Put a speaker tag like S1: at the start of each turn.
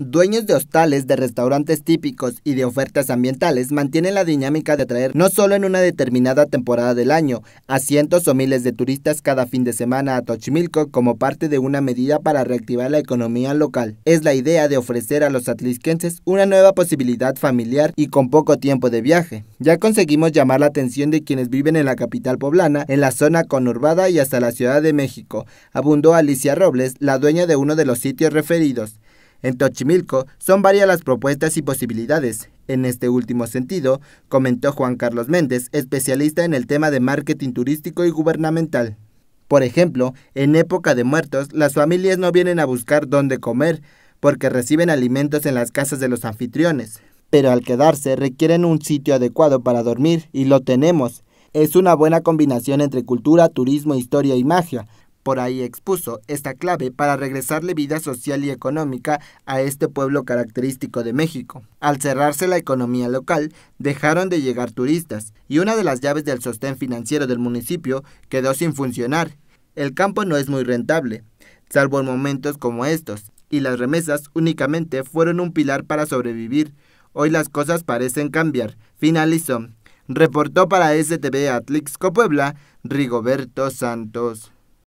S1: Dueños de hostales, de restaurantes típicos y de ofertas ambientales mantienen la dinámica de atraer no solo en una determinada temporada del año a cientos o miles de turistas cada fin de semana a Tochimilco como parte de una medida para reactivar la economía local. Es la idea de ofrecer a los atlisquenses una nueva posibilidad familiar y con poco tiempo de viaje. Ya conseguimos llamar la atención de quienes viven en la capital poblana, en la zona conurbada y hasta la Ciudad de México, abundó Alicia Robles, la dueña de uno de los sitios referidos. En Tochimilco son varias las propuestas y posibilidades. En este último sentido, comentó Juan Carlos Méndez, especialista en el tema de marketing turístico y gubernamental. Por ejemplo, en época de muertos, las familias no vienen a buscar dónde comer, porque reciben alimentos en las casas de los anfitriones. Pero al quedarse requieren un sitio adecuado para dormir, y lo tenemos. Es una buena combinación entre cultura, turismo, historia y magia, por ahí expuso esta clave para regresarle vida social y económica a este pueblo característico de México. Al cerrarse la economía local, dejaron de llegar turistas y una de las llaves del sostén financiero del municipio quedó sin funcionar. El campo no es muy rentable, salvo en momentos como estos, y las remesas únicamente fueron un pilar para sobrevivir. Hoy las cosas parecen cambiar. Finalizó. Reportó para STV Atlixco Puebla Rigoberto Santos.